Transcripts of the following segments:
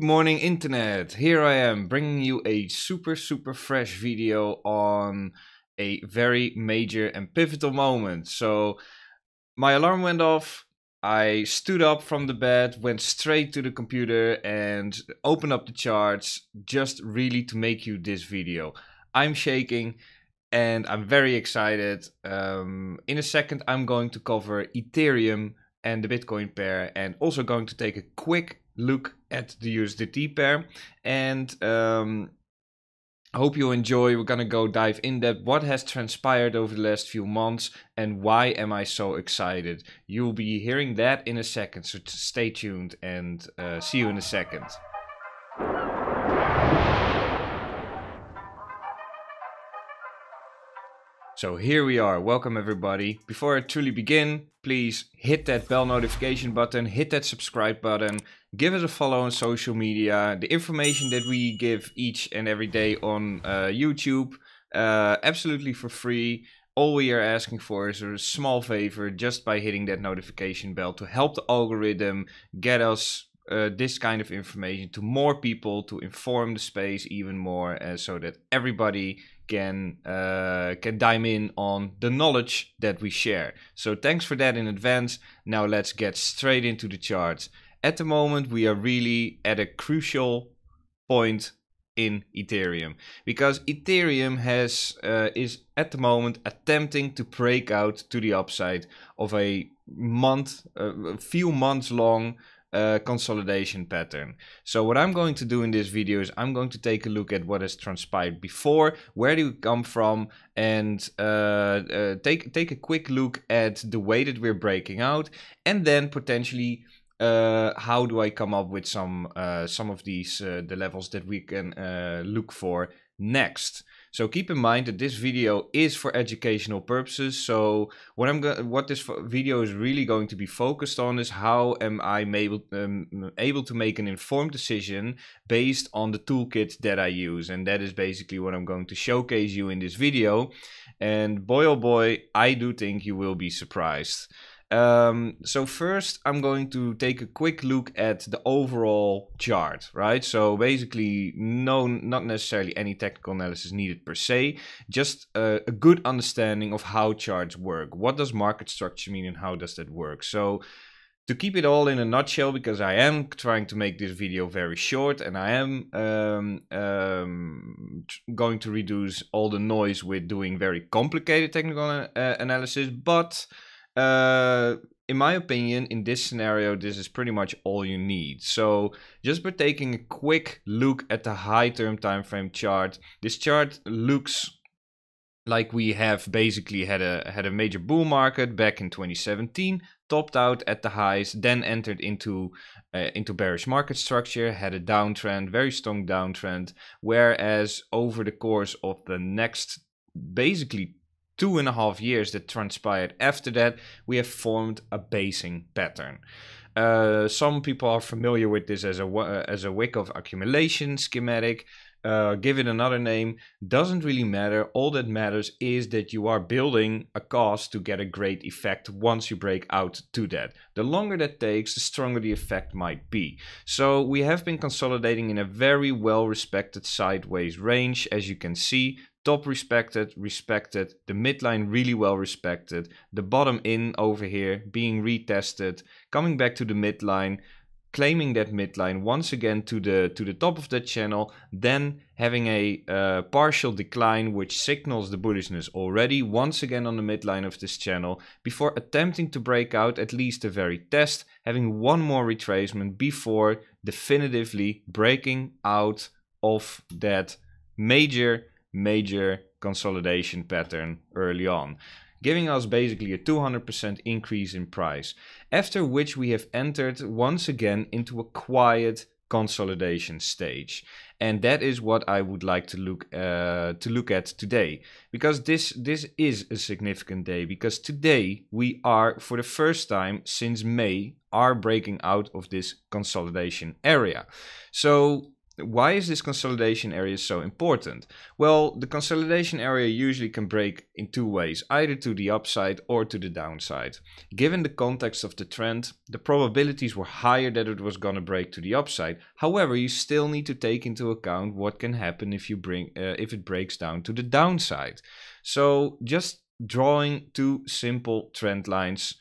Good morning internet, here I am bringing you a super super fresh video on a very major and pivotal moment. So my alarm went off, I stood up from the bed, went straight to the computer and opened up the charts just really to make you this video. I'm shaking and I'm very excited. Um, in a second I'm going to cover Ethereum and the Bitcoin pair and also going to take a quick look at the USDT pair. And um, I hope you enjoy. We're gonna go dive in depth what has transpired over the last few months and why am I so excited. You'll be hearing that in a second, so stay tuned and uh, see you in a second. So here we are. Welcome everybody. Before I truly begin, please hit that bell notification button, hit that subscribe button, Give us a follow on social media. The information that we give each and every day on uh, YouTube, uh, absolutely for free. All we are asking for is a small favor just by hitting that notification bell to help the algorithm get us uh, this kind of information to more people to inform the space even more uh, so that everybody can uh, can dime in on the knowledge that we share so thanks for that in advance now let's get straight into the charts at the moment we are really at a crucial point in Ethereum because Ethereum has uh, is at the moment attempting to break out to the upside of a month, uh, a few months long uh, consolidation pattern. So what I'm going to do in this video is I'm going to take a look at what has transpired before, where do we come from, and uh, uh, take take a quick look at the way that we're breaking out, and then potentially uh, how do I come up with some uh, some of these uh, the levels that we can uh, look for next. So keep in mind that this video is for educational purposes. So what I'm what this video is really going to be focused on is how am I able um, able to make an informed decision based on the toolkit that I use, and that is basically what I'm going to showcase you in this video. And boy oh boy, I do think you will be surprised. Um, so first, I'm going to take a quick look at the overall chart, right? So basically, no, not necessarily any technical analysis needed per se, just a, a good understanding of how charts work. What does market structure mean and how does that work? So to keep it all in a nutshell, because I am trying to make this video very short and I am um, um, going to reduce all the noise with doing very complicated technical uh, analysis, but uh, in my opinion, in this scenario, this is pretty much all you need. So just by taking a quick look at the high term time frame chart, this chart looks like we have basically had a had a major bull market back in 2017 topped out at the highs then entered into uh, into bearish market structure had a downtrend very strong downtrend whereas over the course of the next basically two and a half years that transpired after that, we have formed a basing pattern. Uh, some people are familiar with this as a uh, as a wick of accumulation schematic. Uh, give it another name doesn't really matter. All that matters is that you are building a cost to get a great effect once you break out to that. The longer that takes, the stronger the effect might be. So we have been consolidating in a very well respected sideways range, as you can see, top respected, respected, the midline really well respected, the bottom in over here being retested, coming back to the midline, claiming that midline once again to the to the top of that channel, then having a uh, partial decline which signals the bullishness already once again on the midline of this channel before attempting to break out at least a very test, having one more retracement before definitively breaking out of that major major consolidation pattern early on, giving us basically a 200% increase in price, after which we have entered once again into a quiet consolidation stage. And that is what I would like to look uh, to look at today, because this this is a significant day. Because today we are, for the first time since May, are breaking out of this consolidation area. So why is this consolidation area so important? Well, the consolidation area usually can break in two ways, either to the upside or to the downside. Given the context of the trend, the probabilities were higher that it was going to break to the upside. However, you still need to take into account what can happen if you bring uh, if it breaks down to the downside. So, just drawing two simple trend lines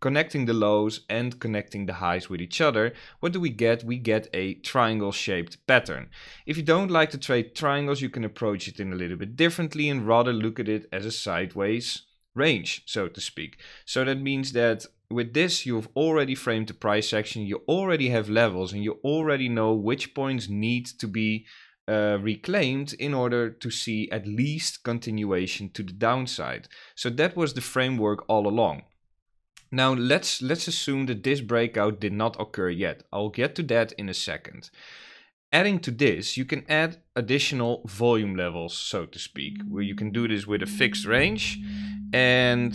connecting the lows and connecting the highs with each other, what do we get? We get a triangle shaped pattern. If you don't like to trade triangles, you can approach it in a little bit differently and rather look at it as a sideways range, so to speak. So that means that with this, you've already framed the price action, you already have levels, and you already know which points need to be uh, reclaimed in order to see at least continuation to the downside. So that was the framework all along. Now let's let's assume that this breakout did not occur yet. I'll get to that in a second. Adding to this, you can add additional volume levels, so to speak, where you can do this with a fixed range and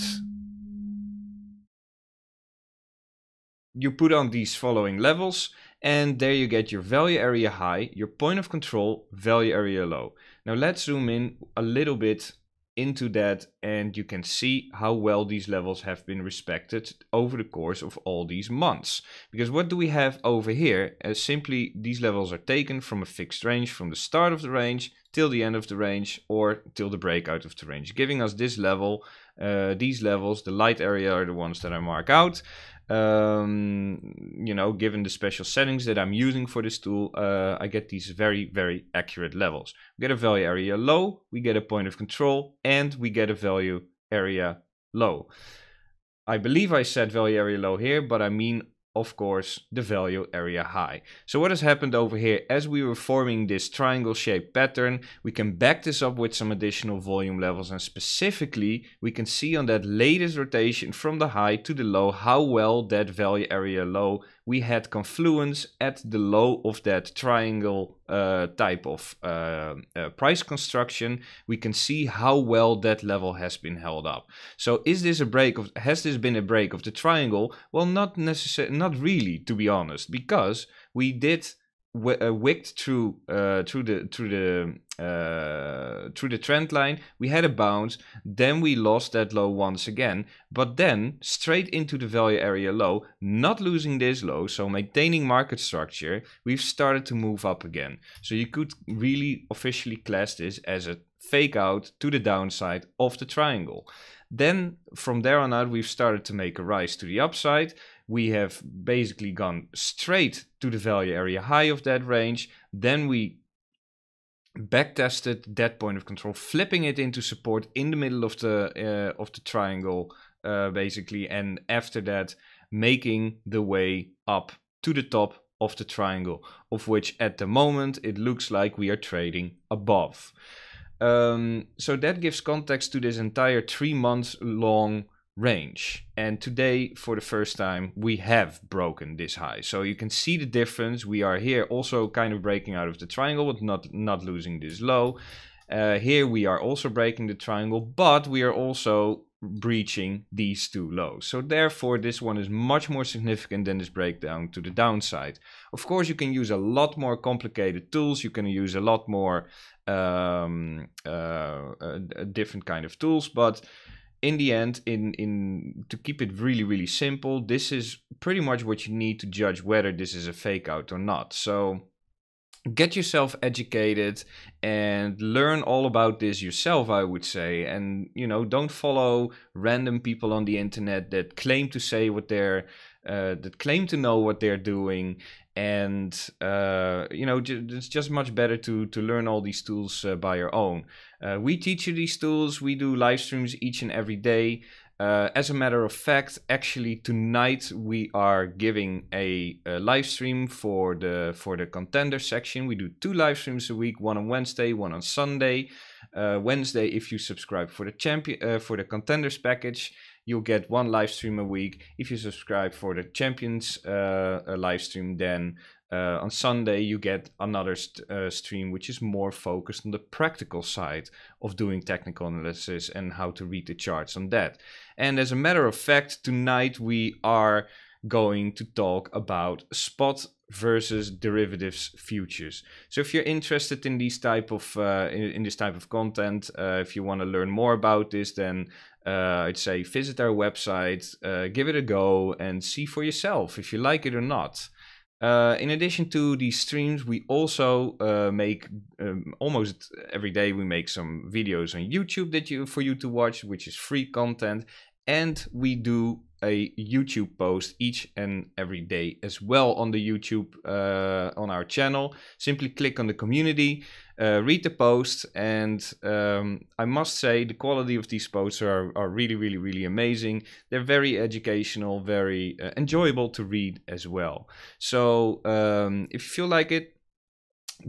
you put on these following levels and there you get your value area high, your point of control, value area low. Now let's zoom in a little bit into that and you can see how well these levels have been respected over the course of all these months. Because what do we have over here? As uh, simply these levels are taken from a fixed range from the start of the range till the end of the range or till the breakout of the range, giving us this level, uh, these levels, the light area are the ones that I mark out um, you know, given the special settings that I'm using for this tool, uh, I get these very, very accurate levels. We get a value area low, we get a point of control, and we get a value area low. I believe I said value area low here, but I mean of course, the value area high. So what has happened over here, as we were forming this triangle shaped pattern, we can back this up with some additional volume levels and specifically, we can see on that latest rotation from the high to the low, how well that value area low we had confluence at the low of that triangle uh, type of uh, uh, price construction, we can see how well that level has been held up. So is this a break of, has this been a break of the triangle? Well, not necessarily, not really, to be honest, because we did w- uh, wicked through uh, through the through the uh, through the trend line. We had a bounce, then we lost that low once again, but then straight into the value area low, not losing this low, so maintaining market structure. We've started to move up again, so you could really officially class this as a fake out to the downside of the triangle. Then from there on out, we've started to make a rise to the upside we have basically gone straight to the value area high of that range. Then we backtested that point of control, flipping it into support in the middle of the uh, of the triangle, uh, basically, and after that making the way up to the top of the triangle, of which at the moment it looks like we are trading above. Um, so that gives context to this entire three months long range. And today, for the first time, we have broken this high. So you can see the difference. We are here also kind of breaking out of the triangle, but not, not losing this low. Uh, here we are also breaking the triangle, but we are also breaching these two lows. So therefore, this one is much more significant than this breakdown to the downside. Of course, you can use a lot more complicated tools. You can use a lot more um, uh, uh, different kind of tools, but in the end, in in to keep it really really simple, this is pretty much what you need to judge whether this is a fake out or not. So get yourself educated and learn all about this yourself i would say and you know don't follow random people on the internet that claim to say what they're uh, that claim to know what they're doing and uh, you know it's just much better to to learn all these tools uh, by your own uh, we teach you these tools we do live streams each and every day uh, as a matter of fact actually tonight we are giving a, a, live stream for the for the contender section we do two live streams a week one on wednesday one on sunday uh, wednesday if you subscribe for the champion uh, for the contenders package You'll get one live stream a week. If you subscribe for the Champions uh, uh, live stream, then uh, on Sunday you get another st- uh, stream which is more focused on the practical side of doing technical analysis and how to read the charts on that. And as a matter of fact, tonight we are going to talk about spot versus derivatives futures. So if you're interested in these type of uh, in, in, this type of content, uh, if you want to learn more about this, then uh, I'd say visit our website, uh, give it a go, and see for yourself if you like it or not. Uh, in addition to these streams, we also uh, make um, almost every day we make some videos on YouTube that you for you to watch, which is free content, and we do a YouTube post each and every day as well on the YouTube uh, on our channel. Simply click on the community, uh, read the post, and um, I must say the quality of these posts are, are really, really, really amazing. They're very educational, very uh, enjoyable to read as well. So um, if you feel like it,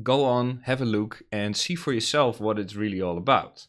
go on, have a look, and see for yourself what it's really all about.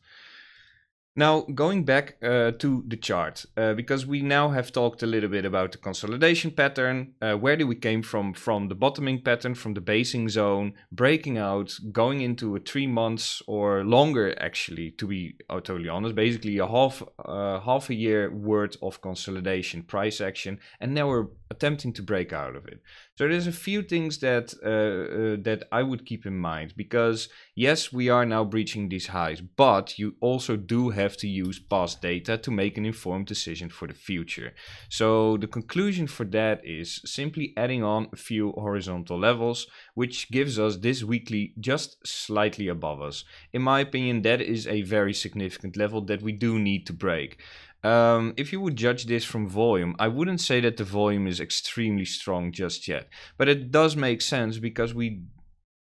Now, going back uh, to the chart, uh, because we now have talked a little bit about the consolidation pattern, uh, where do we came from, from the bottoming pattern, from the basing zone, breaking out, going into a three months or longer, actually, to be uh, totally honest, basically a half, uh, half a year worth of consolidation, price action, and now we're attempting to break out of it. So there's a few things that, uh, that I would keep in mind, because yes, we are now breaching these highs, but you also do have have to use past data to make an informed decision for the future. So the conclusion for that is simply adding on a few horizontal levels, which gives us this weekly just slightly above us. In my opinion, that is a very significant level that we do need to break. Um, if you would judge this from volume, I wouldn't say that the volume is extremely strong just yet, but it does make sense because we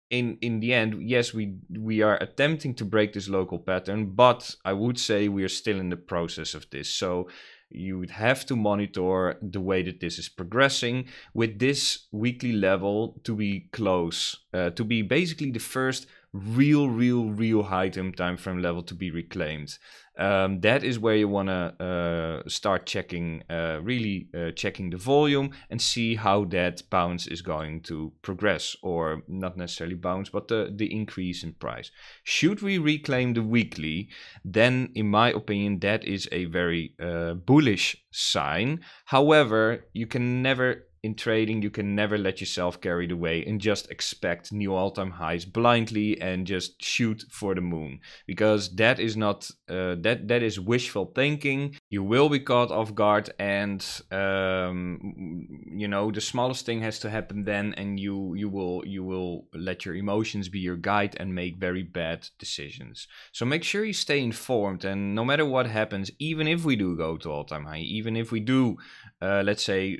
in in the end, yes, we we are attempting to break this local pattern, but I would say we are still in the process of this. So you would have to monitor the way that this is progressing with this weekly level to be close, uh, to be basically the first real, real, real high time frame level to be reclaimed um, that is where you want to uh, start checking, uh, really uh, checking the volume and see how that bounce is going to progress or not necessarily bounce, but the, the increase in price. Should we reclaim the weekly, then in my opinion, that is a very uh, bullish sign. However, you can never in trading, you can never let yourself carry away and just expect new all time highs blindly and just shoot for the moon because that is not uh, that that is wishful thinking you will be caught off guard and um, you know the smallest thing has to happen then and you you will you will let your emotions be your guide and make very bad decisions so make sure you stay informed and no matter what happens even if we do go to all-time high even if we do uh, let's say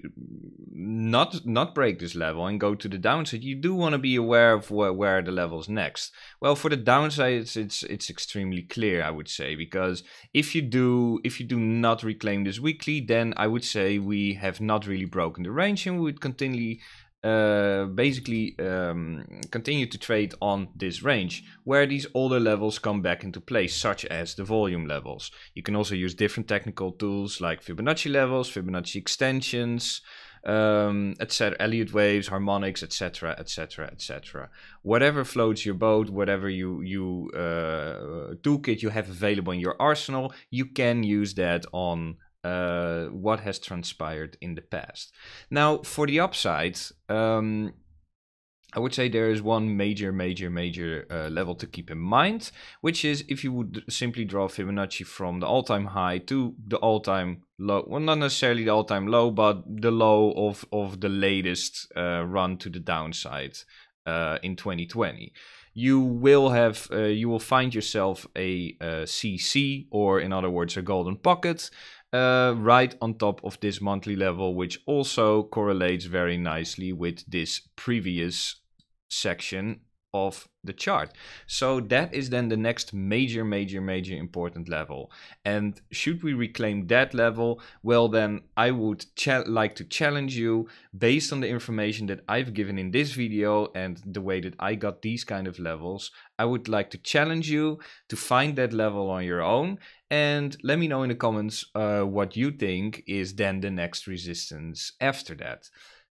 not not break this level and go to the downside you do want to be aware of where, where the level's next well for the downside it's it's it's extremely clear i would say because if you do if you do not reclaim this weekly, then I would say we have not really broken the range and we would continually uh, basically um, continue to trade on this range where these older levels come back into place, such as the volume levels. You can also use different technical tools like Fibonacci levels, Fibonacci extensions, um, etc. Elliott waves, harmonics, etc., etc., etc. Whatever floats your boat, whatever you you uh, toolkit you have available in your arsenal, you can use that on uh, what has transpired in the past. Now, for the upside. Um, I would say there is one major, major, major uh, level to keep in mind, which is if you would simply draw Fibonacci from the all-time high to the all-time low. Well, not necessarily the all-time low, but the low of of the latest uh, run to the downside uh, in 2020. You will have, uh, you will find yourself a, a uh, CC, or in other words, a golden pocket uh, right on top of this monthly level, which also correlates very nicely with this previous section of the chart. So that is then the next major, major, major important level. And should we reclaim that level? Well, then I would like to challenge you based on the information that I've given in this video and the way that I got these kind of levels. I would like to challenge you to find that level on your own. And let me know in the comments uh, what you think is then the next resistance after that.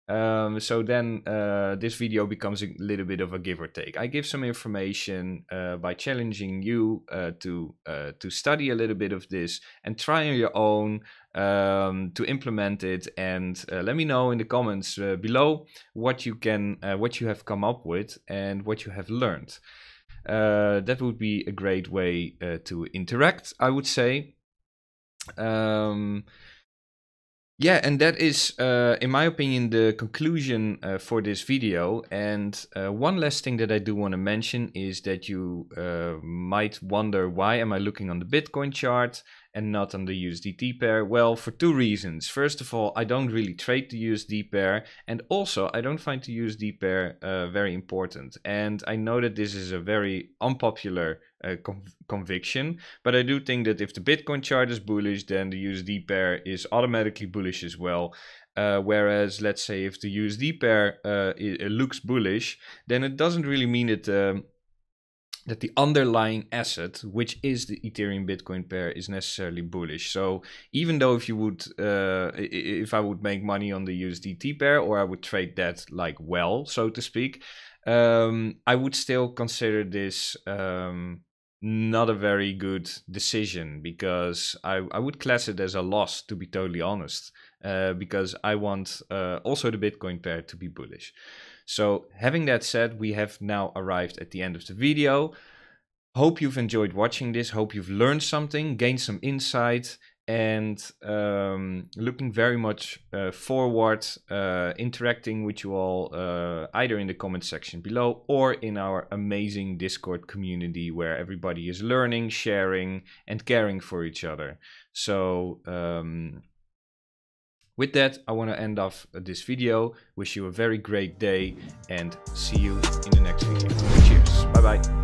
Um, so then uh, this video becomes a little bit of a give or take. I give some information uh, by challenging you uh, to uh, to study a little bit of this and try on your own um, to implement it. And uh, let me know in the comments uh, below what you can, what you have come up with, and what you have learned. that would be a great way to interact, I would say. Um, yeah, and that is, uh, in my opinion, the conclusion uh, for this video. And uh, one last thing that I do want to mention is that you uh, might wonder why am I looking on the Bitcoin chart? and not on the USDT pair? Well, for two reasons. First of all, I don't really trade the USD pair, and also I don't find the USD pair uh, very important. And I know that this is a very unpopular uh, conviction, but I do think that if the Bitcoin chart is bullish, then the USD pair is automatically bullish as well. Uh, whereas, let's say if the USD pair uh, looks bullish, then it doesn't really mean it that the underlying asset, which is the Ethereum Bitcoin pair, is necessarily bullish. So even though if you would, uh, if I would make money on the USDT pair, or I would trade that like well, so to speak, um, I would still consider this um, not a very good decision because I, I would class it as a loss, to be totally honest, uh, because I want uh, also the Bitcoin pair to be bullish. So having that said, we have now arrived at the end of the video. Hope you've enjoyed watching this. Hope you've learned something, gained some insight, and um, looking very much uh, forward uh, interacting with you all uh, either in the comment section below or in our amazing discord community where everybody is learning sharing and caring for each other so um, with that, I want to end off uh, this video. Wish you a very great day and see you in the next video. Cheers. Bye bye.